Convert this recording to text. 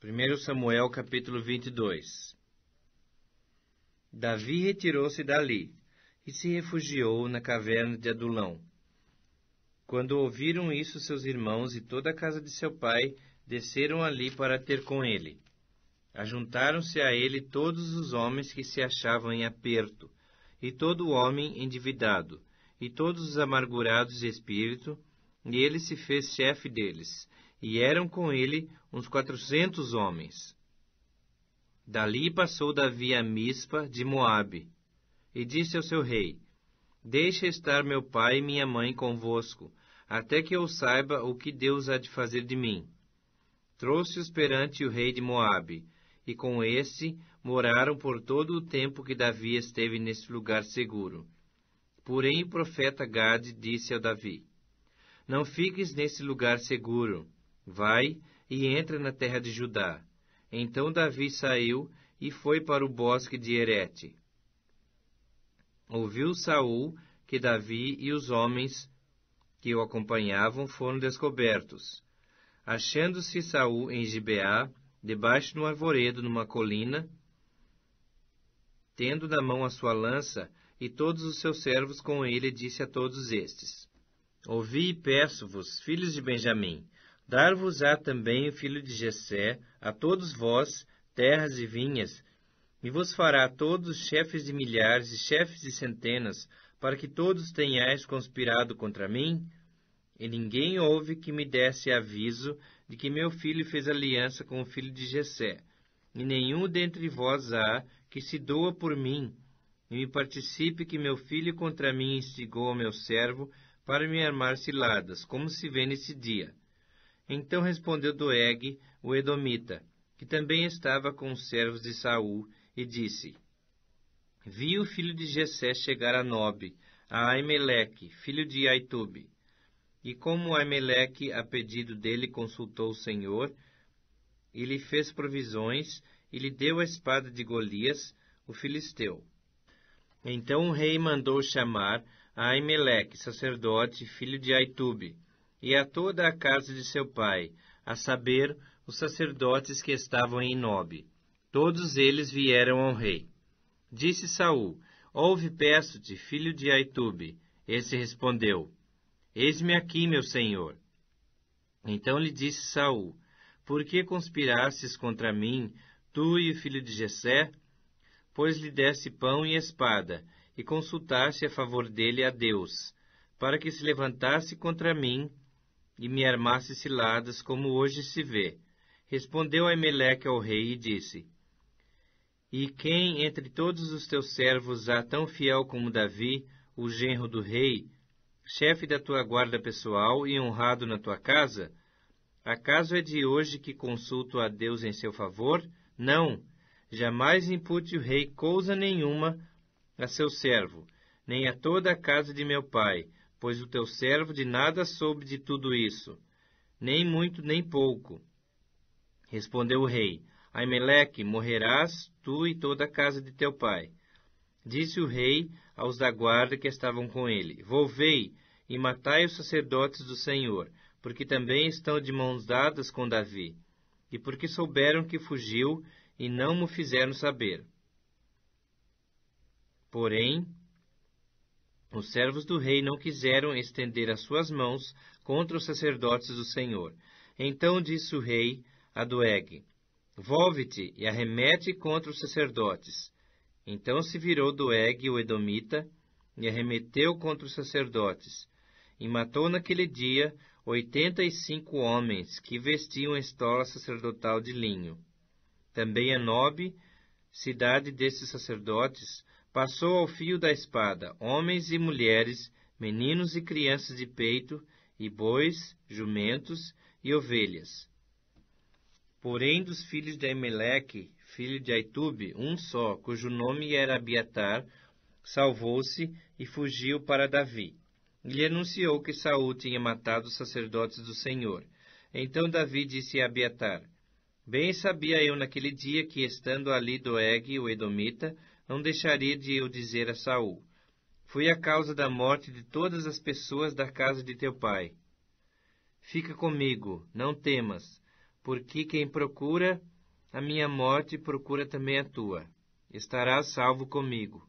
1 Samuel capítulo 22 Davi retirou-se dali e se refugiou na caverna de Adulão. Quando ouviram isso, seus irmãos e toda a casa de seu pai desceram ali para ter com ele. Ajuntaram-se a ele todos os homens que se achavam em aperto, e todo o homem endividado, e todos os amargurados de espírito, e ele se fez chefe deles, e eram com ele uns quatrocentos homens. Dali passou Davi a Mispa de Moabe, e disse ao seu rei, Deixa estar meu pai e minha mãe convosco, até que eu saiba o que Deus há de fazer de mim. Trouxe-os perante o rei de Moabe, e com esse moraram por todo o tempo que Davi esteve nesse lugar seguro. Porém o profeta Gade disse a Davi, Não fiques nesse lugar seguro, Vai e entra na terra de Judá. Então Davi saiu e foi para o bosque de Herete. Ouviu Saul que Davi e os homens que o acompanhavam foram descobertos. Achando-se Saul em Gibeá, debaixo de um arvoredo numa colina, tendo na mão a sua lança, e todos os seus servos com ele, disse a todos estes: Ouvi e peço-vos, filhos de Benjamim, Dar-vos-á também o filho de Jessé, a todos vós, terras e vinhas, e vos fará todos chefes de milhares e chefes de centenas, para que todos tenhais conspirado contra mim? E ninguém houve que me desse aviso de que meu filho fez aliança com o filho de Jessé, e nenhum dentre vós há que se doa por mim, e me participe que meu filho contra mim instigou o meu servo para me armar ciladas, como se vê nesse dia. Então respondeu Doeg, o Edomita, que também estava com os servos de Saul, e disse: Vi o filho de Jessé chegar a Nob, a Aimeleque, filho de Aitube. E como Aimeleque, a pedido dele, consultou o Senhor, e lhe fez provisões, e lhe deu a espada de Golias, o filisteu. Então o rei mandou chamar a Aimeleque, sacerdote, filho de Aitube, e a toda a casa de seu pai, a saber, os sacerdotes que estavam em Nob. Todos eles vieram ao rei. Disse Saul: Ouve, peço-te, filho de Aitube. Esse respondeu: Eis-me aqui, meu senhor. Então lhe disse Saul: Por que conspirastes contra mim, tu e o filho de Jessé? Pois lhe desse pão e espada, e consultaste a favor dele a Deus, para que se levantasse contra mim e me armasse ciladas, como hoje se vê. Respondeu Aimeleque ao rei e disse: E quem entre todos os teus servos há tão fiel como Davi, o genro do rei, chefe da tua guarda pessoal e honrado na tua casa? Acaso é de hoje que consulto a Deus em seu favor? Não, jamais impute o rei coisa nenhuma a seu servo, nem a toda a casa de meu pai, pois o teu servo de nada soube de tudo isso, nem muito nem pouco. Respondeu o rei: Aimeleque, morrerás tu e toda a casa de teu pai. Disse o rei aos da guarda que estavam com ele: Volvei e matai os sacerdotes do Senhor, porque também estão de mãos dadas com Davi, e porque souberam que fugiu e não mo fizeram saber. Porém, os servos do rei não quiseram estender as suas mãos contra os sacerdotes do Senhor. Então disse o rei a Doeg: Volve-te e arremete contra os sacerdotes. Então se virou Doeg, o Edomita, e arremeteu contra os sacerdotes, e matou naquele dia oitenta e cinco homens que vestiam a estola sacerdotal de linho. Também Nobe cidade desses sacerdotes, passou ao fio da espada homens e mulheres, meninos e crianças de peito, e bois, jumentos e ovelhas. Porém, dos filhos de Emeleque, filho de Aitube, um só, cujo nome era Abiatar, salvou-se e fugiu para Davi. lhe anunciou que Saul tinha matado os sacerdotes do Senhor. Então Davi disse a Abiatar: Bem sabia eu naquele dia que, estando ali Doeg, o Edomita, não deixaria de eu dizer a Saul: Fui a causa da morte de todas as pessoas da casa de teu pai. Fica comigo, não temas, porque quem procura a minha morte procura também a tua. Estarás salvo comigo.